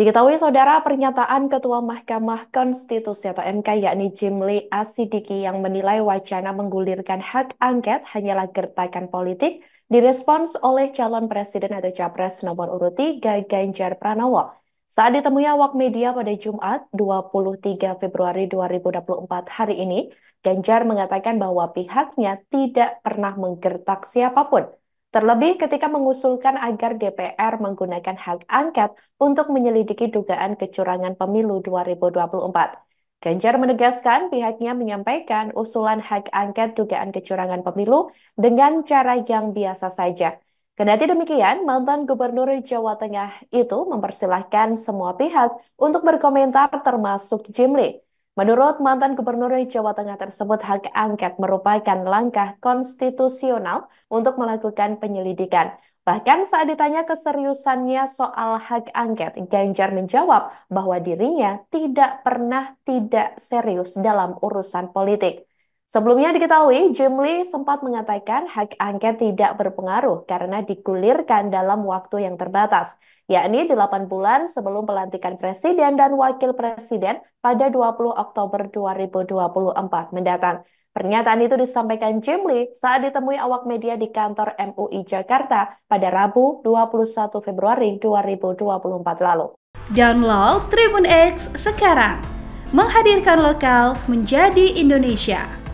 Diketahui saudara pernyataan Ketua Mahkamah Konstitusi atau MK yakni Jimli Asidiki yang menilai wacana menggulirkan hak angket hanyalah gertakan politik direspons oleh calon presiden atau capres nomor urut 3 Ganjar Pranowo. Saat ditemui awak media pada Jumat 23 Februari 2024 hari ini, Ganjar mengatakan bahwa pihaknya tidak pernah menggertak siapapun Terlebih ketika mengusulkan agar DPR menggunakan hak angket untuk menyelidiki dugaan kecurangan pemilu 2024. Ganjar menegaskan pihaknya menyampaikan usulan hak angket dugaan kecurangan pemilu dengan cara yang biasa saja. Kendati demikian, mantan Gubernur Jawa Tengah itu mempersilahkan semua pihak untuk berkomentar termasuk Jimli. Menurut mantan Gubernur Jawa Tengah tersebut, hak angket merupakan langkah konstitusional untuk melakukan penyelidikan. Bahkan saat ditanya keseriusannya soal hak angket, Ganjar menjawab bahwa dirinya tidak pernah tidak serius dalam urusan politik. Sebelumnya diketahui, Jim Lee sempat mengatakan hak angket tidak berpengaruh karena digulirkan dalam waktu yang terbatas, yakni 8 bulan sebelum pelantikan presiden dan wakil presiden pada 20 Oktober 2024 mendatang. Pernyataan itu disampaikan Jim Lee saat ditemui awak media di kantor MUI Jakarta pada Rabu 21 Februari 2024 lalu. Download Tribun X sekarang, menghadirkan lokal menjadi Indonesia.